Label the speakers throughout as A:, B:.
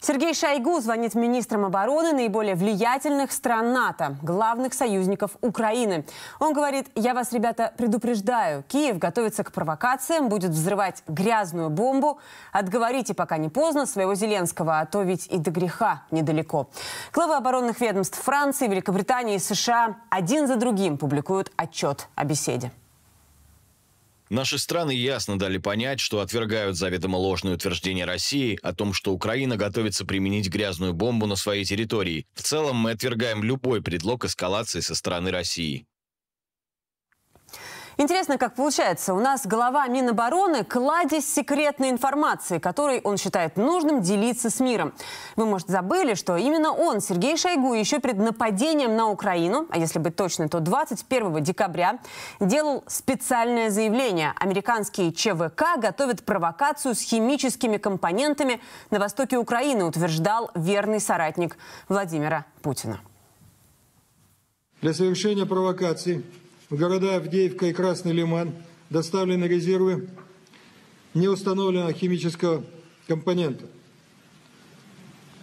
A: Сергей Шойгу звонит министрам обороны наиболее влиятельных стран НАТО, главных союзников Украины. Он говорит, я вас, ребята, предупреждаю, Киев готовится к провокациям, будет взрывать грязную бомбу. Отговорите, пока не поздно, своего Зеленского, а то ведь и до греха недалеко. Главы оборонных ведомств Франции, Великобритании и США один за другим публикуют отчет о беседе.
B: Наши страны ясно дали понять, что отвергают заведомо ложные утверждения России о том, что Украина готовится применить грязную бомбу на своей территории. В целом мы отвергаем любой предлог эскалации со стороны России.
A: Интересно, как получается. У нас глава Минобороны – кладезь секретной информации, которой он считает нужным делиться с миром. Вы, может, забыли, что именно он, Сергей Шойгу, еще перед нападением на Украину, а если быть точно, то 21 декабря, делал специальное заявление. Американские ЧВК готовят провокацию с химическими компонентами на востоке Украины, утверждал верный соратник Владимира Путина.
B: Для совершения провокации в города Авдеевка и Красный Лиман доставлены резервы не установленного химического компонента.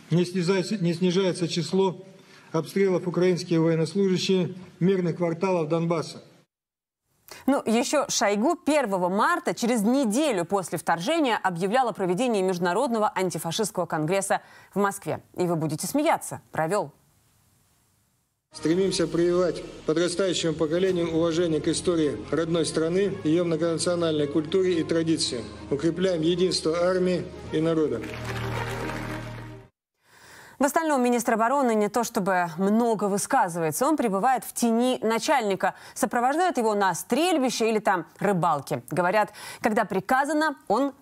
B: Не снижается, не снижается число обстрелов украинские военнослужащие мирных кварталов Донбасса.
A: Ну, еще Шойгу 1 марта, через неделю после вторжения, объявляла проведение Международного антифашистского конгресса в Москве. И вы будете смеяться. Провел
B: Стремимся прививать подрастающему поколению уважение к истории родной страны, ее многонациональной культуре и традициям. Укрепляем единство армии и народа.
A: В остальном министр обороны не то чтобы много высказывается. Он пребывает в тени начальника, сопровождает его на стрельбище или там рыбалке. Говорят, когда приказано, он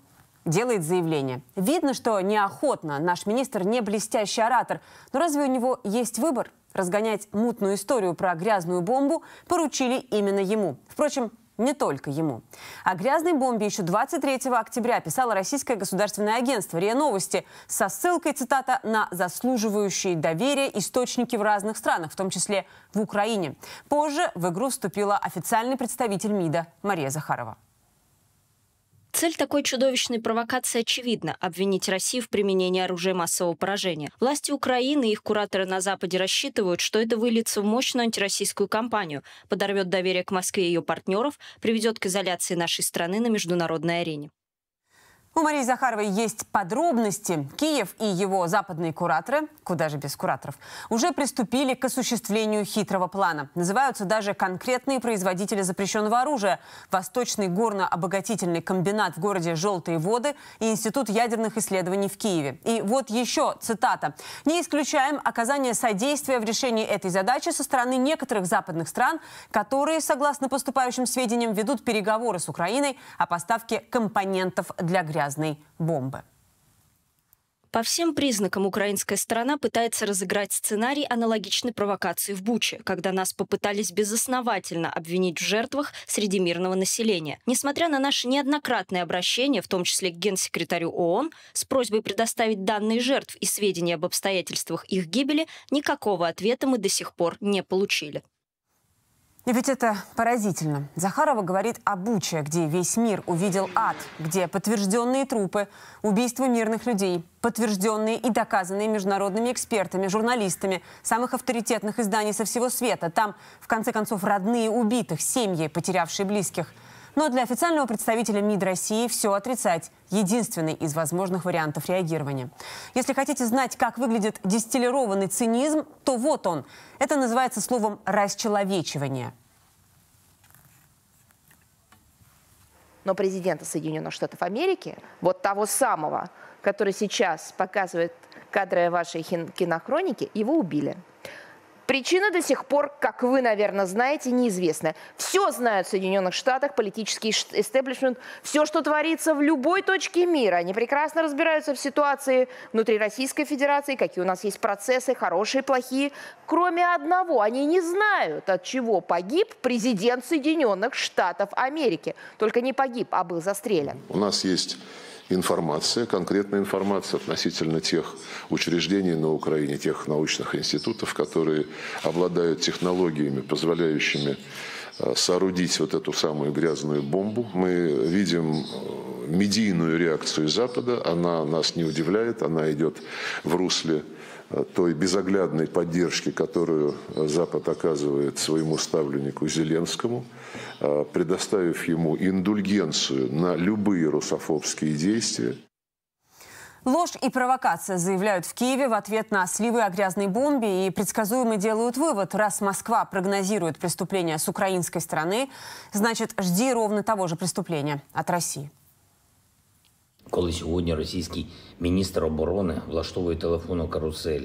A: делает заявление. Видно, что неохотно. Наш министр не блестящий оратор. Но разве у него есть выбор? Разгонять мутную историю про грязную бомбу поручили именно ему. Впрочем, не только ему. О грязной бомбе еще 23 октября писало российское государственное агентство РИА Новости со ссылкой, цитата, на заслуживающие доверия источники в разных странах, в том числе в Украине. Позже в игру вступила официальный представитель МИДа Мария Захарова. Цель
C: такой чудовищной провокации очевидна – обвинить Россию в применении оружия массового поражения. Власти Украины и их кураторы на Западе рассчитывают, что это выльется в мощную антироссийскую кампанию, подорвет доверие к Москве и ее партнеров, приведет к изоляции нашей страны на международной арене.
A: У Марии Захаровой есть подробности. Киев и его западные кураторы, куда же без кураторов, уже приступили к осуществлению хитрого плана. Называются даже конкретные производители запрещенного оружия. Восточный горно-обогатительный комбинат в городе «Желтые воды» и Институт ядерных исследований в Киеве. И вот еще цитата. «Не исключаем оказание содействия в решении этой задачи со стороны некоторых западных стран, которые, согласно поступающим сведениям, ведут переговоры с Украиной о поставке компонентов для грязи грязной бомбы. По всем
C: признакам украинская сторона пытается разыграть сценарий аналогичной провокации в Буче, когда нас попытались безосновательно обвинить в жертвах среди мирного населения. Несмотря на наши неоднократные обращения, в том числе к генсекретарю ООН, с просьбой предоставить данные жертв и сведения об обстоятельствах их гибели, никакого ответа мы до сих пор не получили.
A: И ведь это поразительно. Захарова говорит о Буче, где весь мир увидел ад, где подтвержденные трупы, убийства мирных людей, подтвержденные и доказанные международными экспертами, журналистами, самых авторитетных изданий со всего света. Там, в конце концов, родные убитых, семьи, потерявшие близких – но ну, а для официального представителя МИД России все отрицать – единственный из возможных вариантов реагирования. Если хотите знать, как выглядит дистиллированный цинизм, то вот он. Это называется словом «расчеловечивание».
C: но президента Соединенных Штатов Америки, вот того самого, который сейчас показывает кадры вашей кинохроники, его убили. Причина до сих пор, как вы, наверное, знаете, неизвестна. Все знают в Соединенных Штатах, политический истеблишмент, все, что творится в любой точке мира. Они прекрасно разбираются в ситуации внутри Российской Федерации, какие у нас есть процессы, хорошие, плохие. Кроме одного, они не знают, от чего погиб президент Соединенных Штатов Америки. Только не погиб, а был застрелен. У нас есть информация, конкретная информация относительно тех учреждений на Украине, тех научных институтов, которые обладают технологиями, позволяющими э, соорудить вот эту самую грязную бомбу. Мы видим э, медийную реакцию Запада. Она нас не удивляет, она идет в русле э, той безоглядной поддержки, которую э, Запад оказывает своему ставленнику Зеленскому, э, предоставив ему индульгенцию на любые русофобские действия.
A: Ложь и провокация заявляют в Киеве в ответ на сливы о грязной бомбе и предсказуемо делают вывод, раз Москва прогнозирует преступление с украинской стороны, значит жди ровно того же преступления от России.
B: Коли сьогодні російський міністр оборони влаштовує телефонну карусель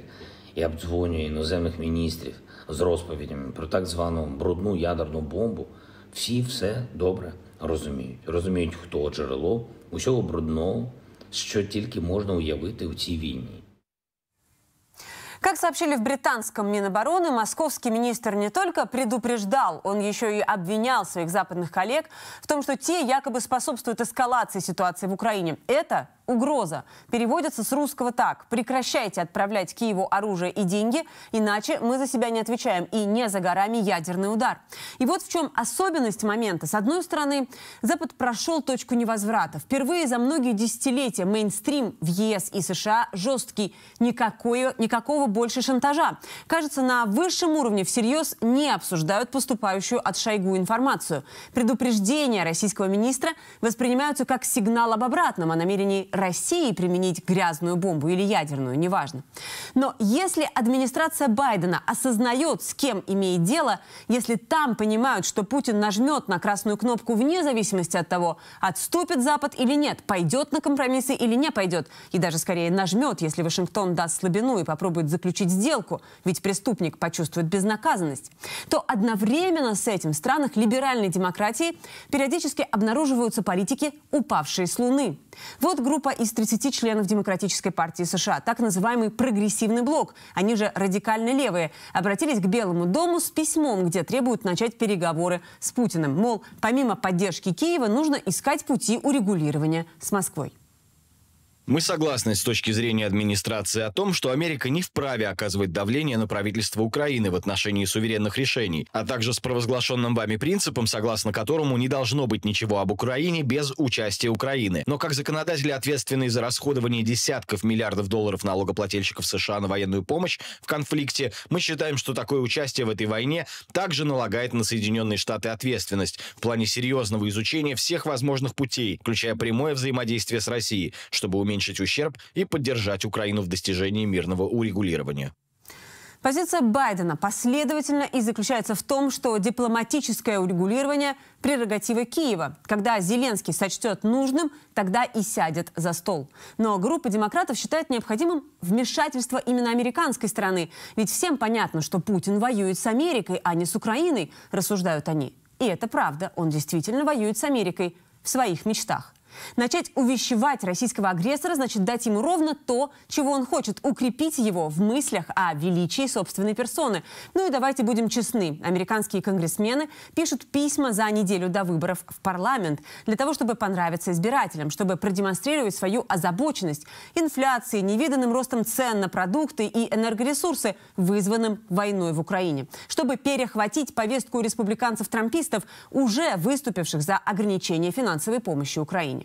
B: і обдзвонює іноземних міністрів з розповідями про так звану брудну ядерну бомбу, всі все добре розуміють. Розуміють, хто джерело усього брудного, що тільки можна уявити у цій війні.
A: Как сообщили в британском Минобороны, московский министр не только предупреждал, он еще и обвинял своих западных коллег в том, что те якобы способствуют эскалации ситуации в Украине. Это угроза. Переводится с русского так. Прекращайте отправлять Киеву оружие и деньги, иначе мы за себя не отвечаем. И не за горами ядерный удар. И вот в чем особенность момента. С одной стороны, Запад прошел точку невозврата. Впервые за многие десятилетия мейнстрим в ЕС и США жесткий. Никакое, никакого больше шантажа. Кажется, на высшем уровне всерьез не обсуждают поступающую от Шойгу информацию. Предупреждения российского министра воспринимаются как сигнал об обратном, о намерении России применить грязную бомбу или ядерную, неважно. Но если администрация Байдена осознает, с кем имеет дело, если там понимают, что Путин нажмет на красную кнопку вне зависимости от того, отступит Запад или нет, пойдет на компромиссы или не пойдет, и даже скорее нажмет, если Вашингтон даст слабину и попробует заключить сделку, ведь преступник почувствует безнаказанность, то одновременно с этим в странах либеральной демократии периодически обнаруживаются политики, упавшие с Луны. Вот группа группа из 30 членов Демократической партии США, так называемый прогрессивный блок, они же радикально левые, обратились к Белому дому с письмом, где требуют начать переговоры с Путиным. Мол, помимо поддержки Киева нужно искать пути урегулирования с Москвой.
B: Мы согласны с точки зрения администрации о том, что Америка не вправе оказывать давление на правительство Украины в отношении суверенных решений, а также с провозглашенным вами принципом, согласно которому не должно быть ничего об Украине без участия Украины. Но как законодатели, ответственные за расходование десятков миллиардов долларов налогоплательщиков США на военную помощь в конфликте, мы считаем, что такое участие в этой войне также налагает на Соединенные Штаты ответственность в плане серьезного изучения всех возможных путей, включая прямое взаимодействие с Россией, чтобы уменьшить уменьшить ущерб и поддержать Украину в достижении мирного урегулирования.
A: Позиция Байдена последовательно и заключается в том, что дипломатическое урегулирование – прерогатива Киева. Когда Зеленский сочтет нужным, тогда и сядет за стол. Но группа демократов считает необходимым вмешательство именно американской стороны. Ведь всем понятно, что Путин воюет с Америкой, а не с Украиной, рассуждают они. И это правда, он действительно воюет с Америкой в своих мечтах. Начать увещевать российского агрессора значит дать ему ровно то, чего он хочет, укрепить его в мыслях о величии собственной персоны. Ну и давайте будем честны. Американские конгрессмены пишут письма за неделю до выборов в парламент для того, чтобы понравиться избирателям, чтобы продемонстрировать свою озабоченность инфляцией, невиданным ростом цен на продукты и энергоресурсы, вызванным войной в Украине. Чтобы перехватить повестку республиканцев-трампистов, уже выступивших за ограничение финансовой помощи Украине.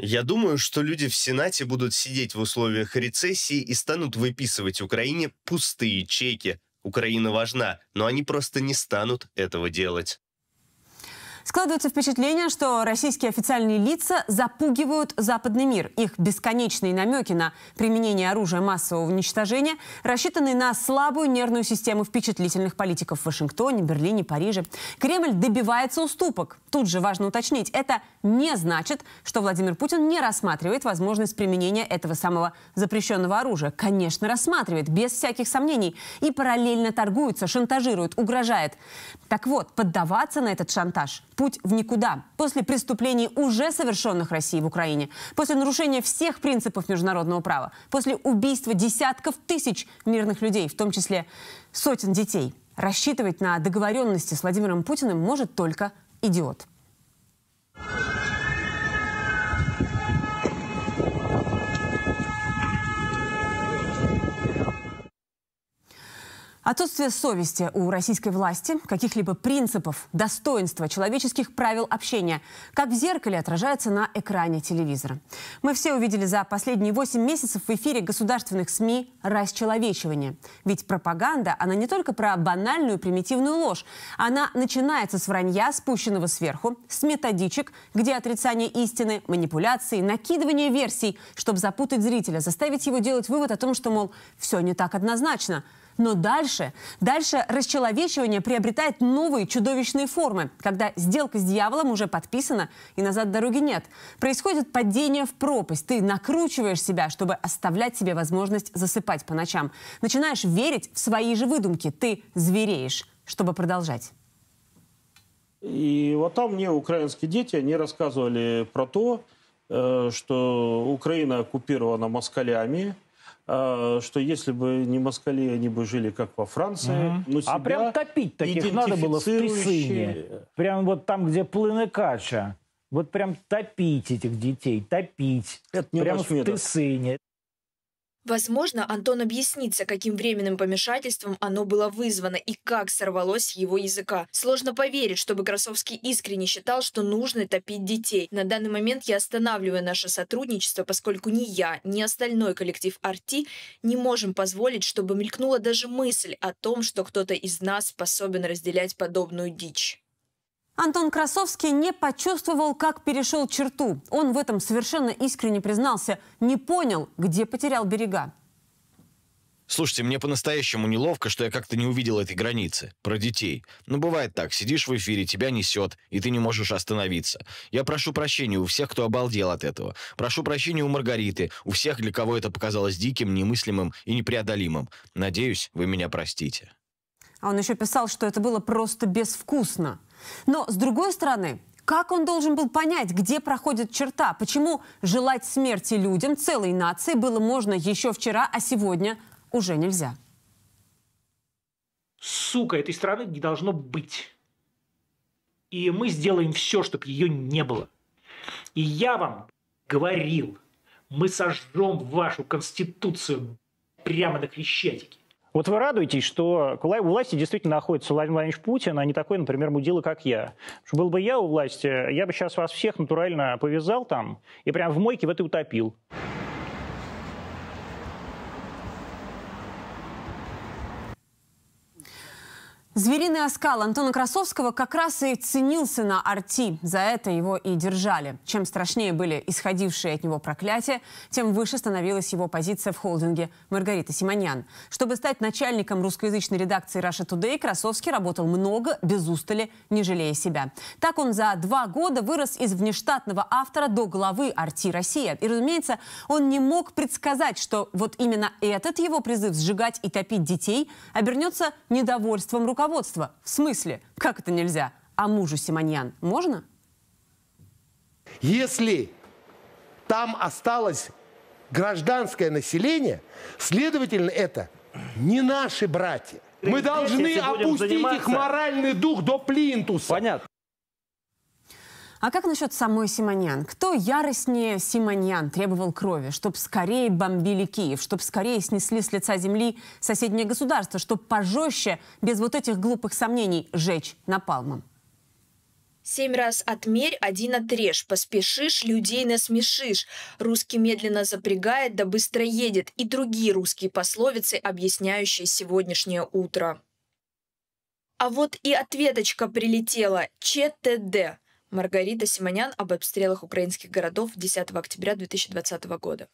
B: Я думаю, что люди в Сенате будут сидеть в условиях рецессии и станут выписывать Украине пустые чеки. Украина важна, но они просто не станут этого делать.
A: Складывается впечатление, что российские официальные лица запугивают западный мир. Их бесконечные намеки на применение оружия массового уничтожения рассчитаны на слабую нервную систему впечатлительных политиков в Вашингтоне, Берлине, Париже. Кремль добивается уступок. Тут же важно уточнить, это не значит, что Владимир Путин не рассматривает возможность применения этого самого запрещенного оружия. Конечно, рассматривает, без всяких сомнений. И параллельно торгуется, шантажирует, угрожает. Так вот, поддаваться на этот шантаж путь в никуда. После преступлений, уже совершенных Россией в Украине, после нарушения всех принципов международного права, после убийства десятков тысяч мирных людей, в том числе сотен детей, рассчитывать на договоренности с Владимиром Путиным может только идиот. Отсутствие совести у российской власти, каких-либо принципов, достоинства, человеческих правил общения, как в зеркале отражается на экране телевизора. Мы все увидели за последние 8 месяцев в эфире государственных СМИ расчеловечивание. Ведь пропаганда, она не только про банальную примитивную ложь. Она начинается с вранья, спущенного сверху, с методичек, где отрицание истины, манипуляции, накидывание версий, чтобы запутать зрителя, заставить его делать вывод о том, что, мол, все не так однозначно – но дальше, дальше расчеловечивание приобретает новые чудовищные формы, когда сделка с дьяволом уже подписана и назад дороги нет. Происходит падение в пропасть. Ты накручиваешь себя, чтобы оставлять себе возможность засыпать по ночам. Начинаешь верить в свои же выдумки. Ты звереешь, чтобы продолжать.
B: И вот там мне украинские дети, они рассказывали про то, э, что Украина оккупирована москалями, а, что если бы не москали, они бы жили как во Франции. Угу. Но а прям топить таких надо было в Пресыне. Прям вот там, где Плыныкача. Вот прям топить этих детей, топить. Это не прям в Тысыне.
C: Возможно, Антон объяснится, каким временным помешательством оно было вызвано и как сорвалось его языка. Сложно поверить, чтобы Красовский искренне считал, что нужно топить детей. На данный момент я останавливаю наше сотрудничество, поскольку ни я, ни остальной коллектив «Арти» не можем позволить, чтобы мелькнула даже мысль о том, что кто-то из нас способен разделять подобную дичь.
A: Антон Красовский не почувствовал, как перешел черту. Он в этом совершенно искренне признался. Не понял, где потерял берега.
B: Слушайте, мне по-настоящему неловко, что я как-то не увидел этой границы. Про детей. Ну, бывает так. Сидишь в эфире, тебя несет, и ты не можешь остановиться. Я прошу прощения у всех, кто обалдел от этого. Прошу прощения у Маргариты, у всех, для кого это показалось диким, немыслимым и непреодолимым. Надеюсь, вы меня простите.
A: А он еще писал, что это было просто безвкусно. Но, с другой стороны, как он должен был понять, где проходит черта? Почему желать смерти людям, целой нации, было можно еще вчера, а сегодня уже нельзя? Сука,
B: этой страны не должно быть. И мы сделаем все, чтобы ее не было. И я вам говорил, мы сожжем вашу конституцию прямо на Крещатике. Вот вы радуетесь, что у власти действительно находится Владимир Владимирович Путин, а не такой, например, мудила, как я. Что был бы я у власти, я бы сейчас вас всех натурально повязал там и прям в мойке в этой утопил.
A: Звериный оскал Антона Красовского как раз и ценился на арти. За это его и держали. Чем страшнее были исходившие от него проклятия, тем выше становилась его позиция в холдинге Маргарита Симоньян. Чтобы стать начальником русскоязычной редакции Russia Today, Красовский работал много, без устали, не жалея себя. Так он за два года вырос из внештатного автора до главы арти «Россия». И, разумеется, он не мог предсказать, что вот именно этот его призыв сжигать и топить детей обернется недовольством руководства руководство. В смысле, как это нельзя? А мужу Симоньян можно?
B: Если там осталось гражданское население, следовательно, это не наши братья. Мы должны опустить их моральный дух до плинтуса. Понятно.
A: А как насчет самой Симоньян? Кто яростнее Симоньян требовал крови, чтоб скорее бомбили Киев, чтоб скорее снесли с лица земли соседнее государство, чтоб пожестче, без вот этих глупых сомнений, жечь напалмом?
C: Семь раз отмерь, один отрежь. Поспешишь, людей насмешишь. Русский медленно запрягает, да быстро едет. И другие русские пословицы, объясняющие сегодняшнее утро. А вот и ответочка прилетела. ЧТД. Маргарита Симонян об обстрелах украинских городов 10 октября 2020 года.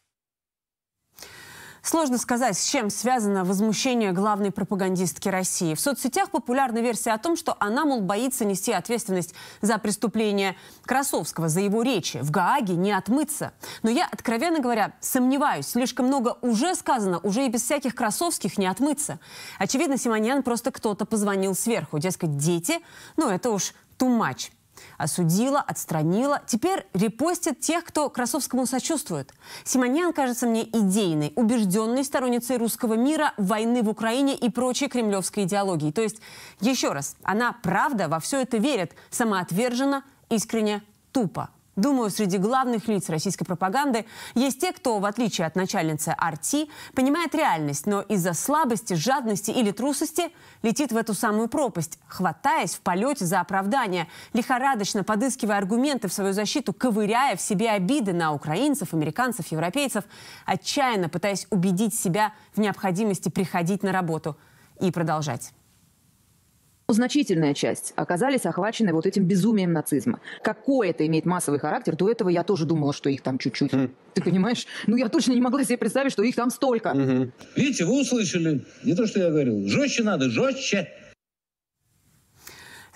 A: Сложно сказать, с чем связано возмущение главной пропагандистки России. В соцсетях популярна версия о том, что она, мол, боится нести ответственность за преступление Красовского, за его речи. В Гааге не отмыться. Но я, откровенно говоря, сомневаюсь. Слишком много уже сказано, уже и без всяких Красовских не отмыться. Очевидно, Симонян просто кто-то позвонил сверху. Дескать, дети? Ну, это уж too much. Осудила, отстранила. Теперь репостит тех, кто Красовскому сочувствует. Симонян кажется мне идейной, убежденной сторонницей русского мира, войны в Украине и прочей кремлевской идеологии. То есть, еще раз, она правда во все это верит, самоотверженно, искренне, тупо. Думаю, среди главных лиц российской пропаганды есть те, кто, в отличие от начальницы Арти, понимает реальность, но из-за слабости, жадности или трусости летит в эту самую пропасть, хватаясь в полете за оправдание, лихорадочно подыскивая аргументы в свою защиту, ковыряя в себе обиды на украинцев, американцев, европейцев, отчаянно пытаясь убедить себя в необходимости приходить на работу и продолжать
C: значительная часть оказались охвачены вот этим безумием нацизма. Какое это имеет массовый характер, до этого я тоже думала, что их там чуть-чуть. Mm. Ты понимаешь? Ну, я точно не могла себе представить, что их там столько.
B: Mm-hmm. Видите, вы услышали. Не то, что я говорил. Жестче надо, жестче.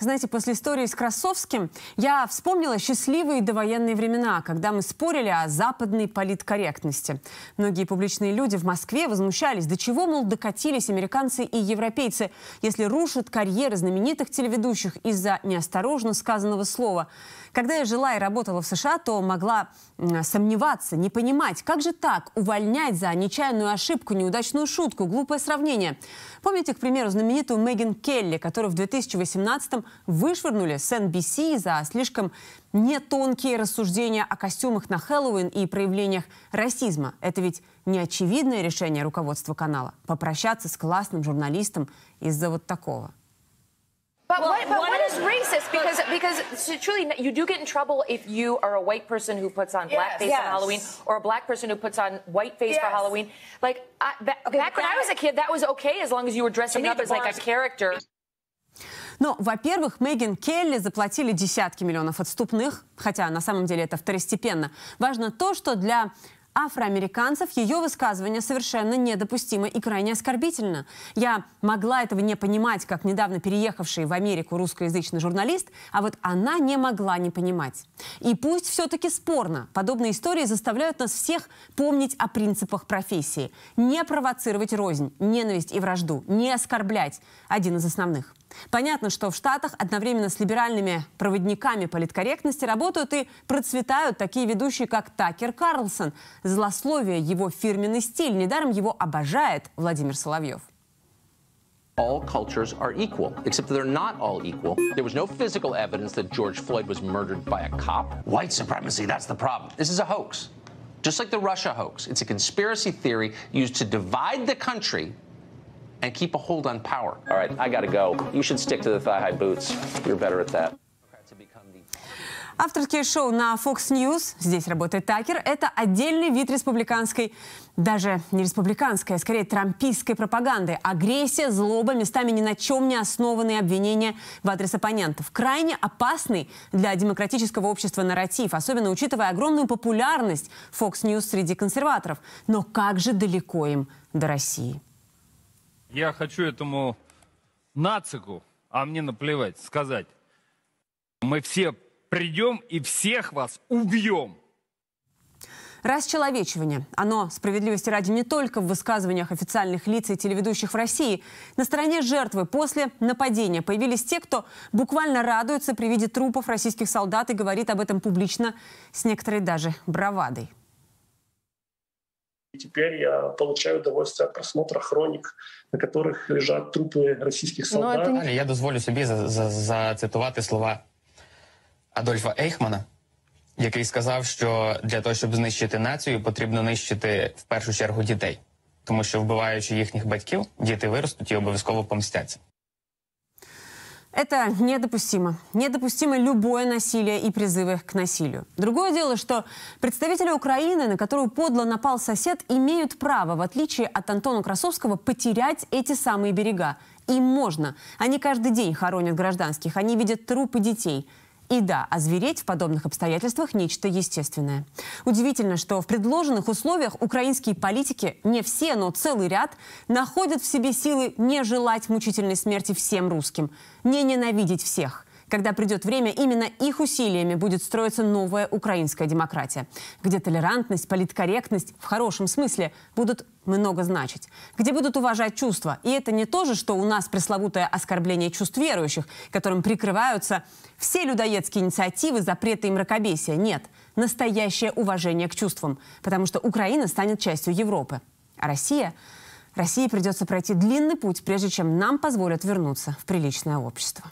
A: Знаете, после истории с Красовским я вспомнила счастливые довоенные времена, когда мы спорили о западной политкорректности. Многие публичные люди в Москве возмущались, до чего, мол, докатились американцы и европейцы, если рушат карьеры знаменитых телеведущих из-за неосторожно сказанного слова. Когда я жила и работала в США, то могла сомневаться, не понимать, как же так увольнять за нечаянную ошибку, неудачную шутку, глупое сравнение. Помните, к примеру, знаменитую Меган Келли, которую в 2018-м вышвырнули с NBC за слишком нетонкие рассуждения о костюмах на Хэллоуин и проявлениях расизма. Это ведь неочевидное решение руководства канала – попрощаться с классным журналистом из-за вот такого.
C: But, well, what, but what is, is racist? Because but, because so truly, you do get in trouble if
B: you are a white person who puts on blackface yes. on Halloween, or a black person who puts on whiteface yes. for Halloween. Like I, back, okay, back when I was a kid, that was okay as long as you were dressing up as like a
A: character. Но, во-первых, Меган Келли заплатили десятки миллионов отступных, хотя на самом деле это второстепенно. Важно то, что для афроамериканцев, ее высказывание совершенно недопустимо и крайне оскорбительно. Я могла этого не понимать, как недавно переехавший в Америку русскоязычный журналист, а вот она не могла не понимать. И пусть все-таки спорно, подобные истории заставляют нас всех помнить о принципах профессии. Не провоцировать рознь, ненависть и вражду, не оскорблять – один из основных. Понятно, что в Штатах одновременно с либеральными проводниками политкорректности работают и процветают такие ведущие, как Такер Карлсон. Злословие – его фирменный стиль. Недаром его обожает Владимир Соловьев.
C: all cultures are equal, except that they're not all equal. There was no physical evidence that George Floyd was murdered by a cop. White supremacy, that's the problem. This is a hoax. Just like the Russia hoax, it's a conspiracy theory used to divide the country and keep a hold on power. All right, I got go. You should stick to the thigh-high boots. You're better at that.
A: Авторские шоу на Fox News, здесь работает Такер, это отдельный вид республиканской, даже не республиканской, а скорее трампийской пропаганды. Агрессия, злоба, местами ни на чем не основанные обвинения в адрес оппонентов. Крайне опасный для демократического общества нарратив, особенно учитывая огромную популярность Fox News среди консерваторов. Но как же далеко им до России?
B: я хочу этому нацику, а мне наплевать, сказать, мы все придем и всех вас убьем.
A: Расчеловечивание. Оно, справедливости ради, не только в высказываниях официальных лиц и телеведущих в России. На стороне жертвы после нападения появились те, кто буквально радуется при виде трупов российских солдат и говорит об этом публично с некоторой даже бравадой.
B: И теперь я получаю удовольствие от просмотра хроник на которых лежат трупы российских солдат. Но это... Я дозволю собі за за зацитувати слова Адольфа Ейхмана, який сказав, що для того, щоб знищити націю, потрібно нищити в першу чергу дітей, тому що вбиваючи їхніх батьків, діти виростуть і обов'язково помстяться.
A: Это недопустимо. Недопустимо любое насилие и призывы к насилию. Другое дело, что представители Украины, на которую подло напал сосед, имеют право, в отличие от Антона Красовского, потерять эти самые берега. Им можно. Они каждый день хоронят гражданских, они видят трупы детей – и да, озвереть в подобных обстоятельствах нечто естественное. Удивительно, что в предложенных условиях украинские политики, не все, но целый ряд, находят в себе силы не желать мучительной смерти всем русским, не ненавидеть всех – когда придет время, именно их усилиями будет строиться новая украинская демократия, где толерантность, политкорректность в хорошем смысле будут много значить, где будут уважать чувства. И это не то же, что у нас пресловутое оскорбление чувств верующих, которым прикрываются все людоедские инициативы, запреты и мракобесия. Нет, настоящее уважение к чувствам, потому что Украина станет частью Европы. А Россия? России придется пройти длинный путь, прежде чем нам позволят вернуться в приличное общество.